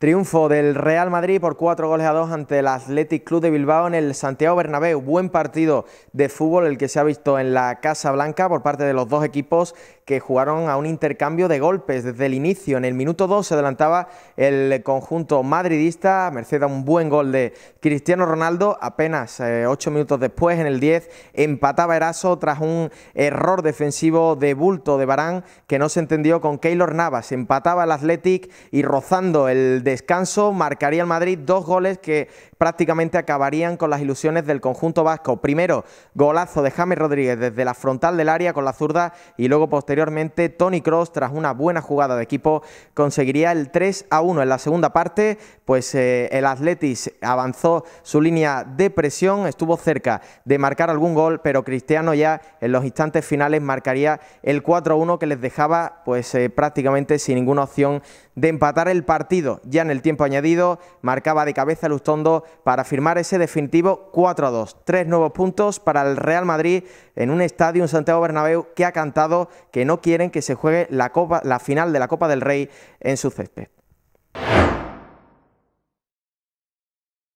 Triunfo del Real Madrid por cuatro goles a dos ante el Athletic Club de Bilbao en el Santiago Bernabéu. Buen partido de fútbol el que se ha visto en la Casa Blanca por parte de los dos equipos que jugaron a un intercambio de golpes desde el inicio. En el minuto dos se adelantaba el conjunto madridista, merced a un buen gol de Cristiano Ronaldo. Apenas eh, ocho minutos después, en el 10, empataba Eraso tras un error defensivo de bulto de Barán que no se entendió con Keylor Navas. Empataba el Athletic y rozando el descanso marcaría el Madrid dos goles que prácticamente acabarían con las ilusiones del conjunto vasco. Primero, golazo de James Rodríguez desde la frontal del área con la zurda y luego posteriormente Tony Cross tras una buena jugada de equipo conseguiría el 3 a 1 en la segunda parte, pues eh, el Atletis avanzó su línea de presión, estuvo cerca de marcar algún gol, pero Cristiano ya en los instantes finales marcaría el 4 a 1 que les dejaba pues eh, prácticamente sin ninguna opción de empatar el partido en el tiempo añadido marcaba de cabeza Lustondo para firmar ese definitivo 4-2. Tres nuevos puntos para el Real Madrid en un estadio, en Santiago Bernabéu, que ha cantado que no quieren que se juegue la, Copa, la final de la Copa del Rey en su césped.